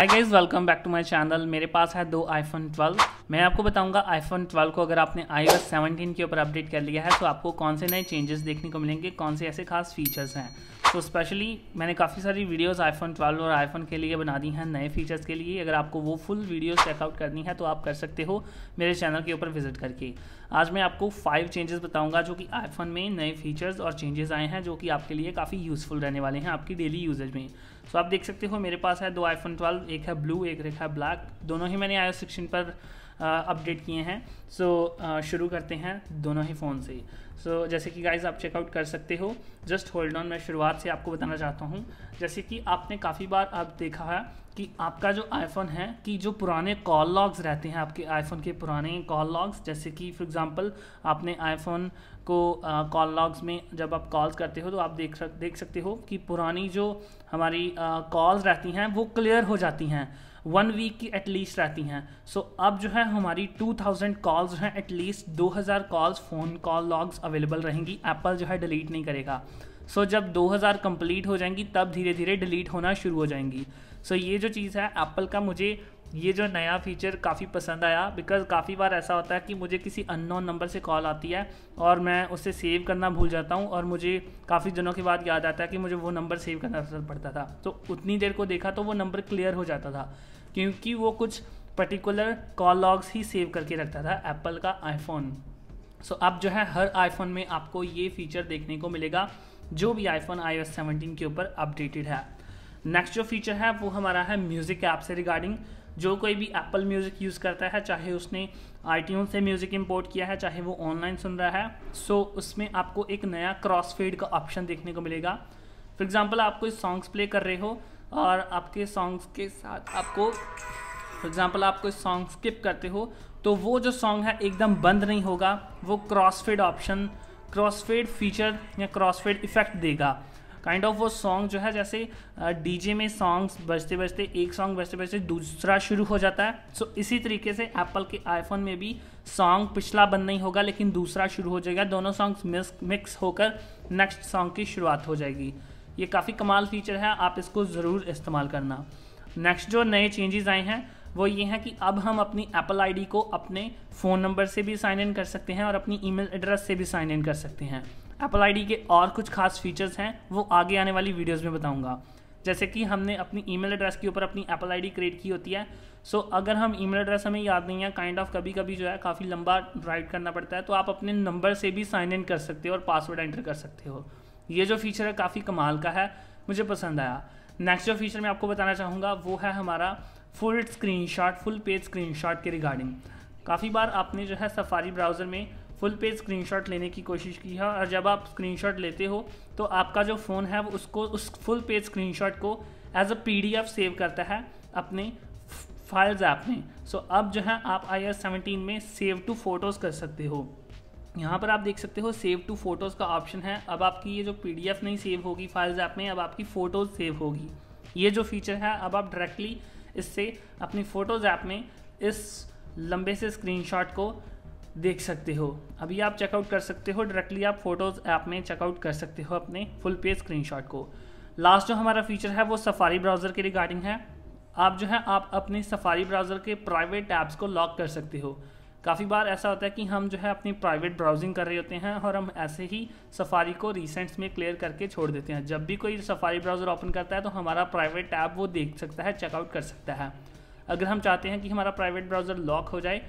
hi guys welcome back to my channel मेरे पास है दो आईफोन 12 मैं आपको बताऊंगा आईफोन 12 को अगर आपने आई एस सेवनटीन के ऊपर अपडेट कर लिया है तो आपको कौन से नए चेंजेस देखने को मिलेंगे कौन से ऐसे खास फीचर्स हैं तो स्पेशली मैंने काफ़ी सारी वीडियोस आईफोन 12 और आईफोन के लिए बना दी हैं नए फीचर्स के लिए अगर आपको वो फुल वीडियोस चेकआउट करनी है तो आप कर सकते हो मेरे चैनल के ऊपर विजिट करके आज मैं आपको फाइव चेंजेस बताऊंगा जो कि आईफोन में नए फीचर्स और चेंजेस आए हैं जो कि आपके लिए काफ़ी यूज़फुल रहने वाले हैं आपकी डेली यूजेज में सो आप देख सकते हो मेरे पास है दो आईफोन ट्वेल्व एक है ब्लू एक रेखा ब्लैक दोनों ही मैंने आयो सिक्सटीन पर अपडेट किए हैं सो शुरू करते हैं दोनों ही फ़ोन से सो so, जैसे कि गाइज आप चेकआउट कर सकते हो जस्ट होल्ड ऑन मैं शुरुआत से आपको बताना चाहता हूँ जैसे कि आपने काफ़ी बार अब देखा है कि आपका जो आईफोन है कि जो पुराने कॉल लॉग्स रहते हैं आपके आईफोन के पुराने कॉल लॉग्स जैसे कि फॉर एग्जांपल आपने आईफोन को कॉल लॉग्स में जब आप कॉल्स करते हो तो आप देख सक देख सकते हो कि पुरानी जो हमारी कॉल्स रहती हैं वो क्लियर हो जाती हैं वन वीक की एटलीस्ट रहती हैं सो so, अब जो है हमारी 2000 कॉल्स हैं at least 2000 calls phone call logs available रहेंगी एप्पल जो है डिलीट नहीं करेगा सो so, जब 2000 कंप्लीट हो जाएंगी तब धीरे धीरे डिलीट होना शुरू हो जाएंगी सो so, ये जो चीज़ है एप्पल का मुझे ये जो नया फीचर काफ़ी पसंद आया बिकॉज काफ़ी बार ऐसा होता है कि मुझे किसी अननोन नंबर से कॉल आती है और मैं उसे सेव करना भूल जाता हूँ और मुझे काफ़ी दिनों के बाद याद आता है कि मुझे वो नंबर सेव करना असर पड़ता था तो उतनी देर को देखा तो वो नंबर क्लियर हो जाता था क्योंकि वो कुछ पर्टिकुलर कॉल लॉग्स ही सेव करके रखता था एप्पल का आईफोन सो so, अब जो है हर आईफोन में आपको ये फीचर देखने को मिलेगा जो भी आईफोन आई एस सेवनटीन के ऊपर अपडेटेड है नेक्स्ट जो फीचर है वो हमारा है म्यूज़िक ऐप से रिगार्डिंग जो कोई भी एप्पल म्यूज़िक यूज़ करता है चाहे उसने आई से म्यूज़िक इंपोर्ट किया है चाहे वो ऑनलाइन सुन रहा है सो so, उसमें आपको एक नया क्रॉस फेड का ऑप्शन देखने को मिलेगा फॉर एग्ज़ाम्पल आप कोई सॉन्ग्स प्ले कर रहे हो और आपके सॉन्ग्स के साथ आपको फॉर एग्ज़ाम्पल आप कोई सॉन्ग स्किप करते हो तो वो जो सॉन्ग है एकदम बंद नहीं होगा वो क्रॉसफेड ऑप्शन क्रॉसफेड फीचर या क्रॉसफेड इफ़ेक्ट देगा काइंड ऑफ वो सॉन्ग जो है जैसे डीजे में सॉन्ग्स बजते बजते एक सॉन्ग बजते बजते दूसरा शुरू हो जाता है सो so, इसी तरीके से एप्पल के आईफोन में भी सॉन्ग पिछला बंद नहीं होगा लेकिन दूसरा शुरू हो जाएगा दोनों सॉन्ग्स मिक्स होकर नेक्स्ट सॉन्ग की शुरुआत हो जाएगी ये काफ़ी कमाल फीचर है आप इसको ज़रूर इस्तेमाल करना नेक्स्ट जो नए चेंजेस आए हैं वो ये हैं कि अब हम अपनी एप्पल आईडी को अपने फ़ोन नंबर से भी साइन इन कर सकते हैं और अपनी ईमेल एड्रेस से भी साइन इन कर सकते हैं एप्पल आईडी के और कुछ खास फीचर्स हैं वो आगे आने वाली वीडियोस में बताऊंगा जैसे कि हमने अपनी ईमेल एड्रेस के ऊपर अपनी एप्पल आईडी क्रिएट की होती है सो so, अगर हम ईमेल एड्रेस हमें याद नहीं है काइंड ऑफ कभी कभी जो है काफ़ी लंबा राइट करना पड़ता है तो आप अपने नंबर से भी साइन इन कर सकते हो और पासवर्ड एंटर कर सकते हो ये जो फीचर है काफ़ी कमाल का है मुझे पसंद आया नेक्स्ट जो फीचर मैं आपको बताना चाहूँगा वो है हमारा full screenshot full page screen के रिगार्डिंग काफ़ी बार आपने जो है सफारी ब्राउज़र में फुल पेज स्क्रीनशॉट लेने की कोशिश की है और जब आप स्क्रीनशॉट लेते हो तो आपका जो फ़ोन है वो उसको उस फुल पेज स्क्रीनशॉट को एज अ पीडीएफ सेव करता है अपने फाइल्स ऐप में सो so, अब जो है आप आई एस सेवनटीन में सेव टू फोटोज़ कर सकते हो यहाँ पर आप देख सकते हो सेव टू फ़ोटोज़ का ऑप्शन है अब आपकी ये जो पी नहीं सेव होगी फाइल्स ऐप में अब आपकी फ़ोटोज़ सेव होगी ये जो फीचर है अब आप डायरेक्टली इससे अपनी फ़ोटोज़ ऐप में इस लंबे से स्क्रीनशॉट को देख सकते हो अभी आप चेकआउट कर सकते हो डायरेक्टली आप फोटोज़ ऐप में चेकआउट कर सकते हो अपने फुल पेज स्क्रीनशॉट को लास्ट जो हमारा फीचर है वो सफारी ब्राउज़र के रिगार्डिंग है आप जो है आप अपने सफारी ब्राउज़र के प्राइवेट ऐप्स को लॉक कर सकते हो काफ़ी बार ऐसा होता है कि हम जो है अपनी प्राइवेट ब्राउजिंग कर रहे होते हैं और हम ऐसे ही सफारी को रिसेंट्स में क्लियर करके छोड़ देते हैं जब भी कोई सफारी ब्राउज़र ओपन करता है तो हमारा प्राइवेट ऐप वो देख सकता है चेकआउट कर सकता है अगर हम चाहते हैं कि हमारा प्राइवेट ब्राउज़र लॉक हो जाए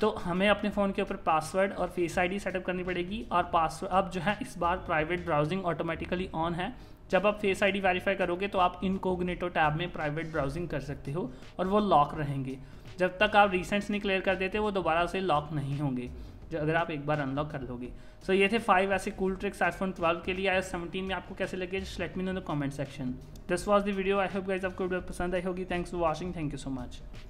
तो हमें अपने फ़ोन के ऊपर पासवर्ड और फेस आईडी सेटअप करनी पड़ेगी और पासवर्ड अब जो है इस बार प्राइवेट ब्राउजिंग ऑटोमेटिकली ऑन है जब आप फेस आईडी वेरीफाई करोगे तो आप इनकोग्नेटो टैब में प्राइवेट ब्राउजिंग कर सकते हो और वो लॉक रहेंगे जब तक आप रिसेंट्स नहीं क्लियर कर देते वो दोबारा से लॉक नहीं होंगे जो अगर आप एक बार अनलॉक कर लोगे सो so, ये थे फाइव ऐसे कूल ट्रिक्स आईफोन 12 के लिए आई सेवेंटीन में आपको कैसे लगे just let me know the comment section this was the video I hope guys आपको वीडियो पसंद आई होगी thanks for watching thank you so much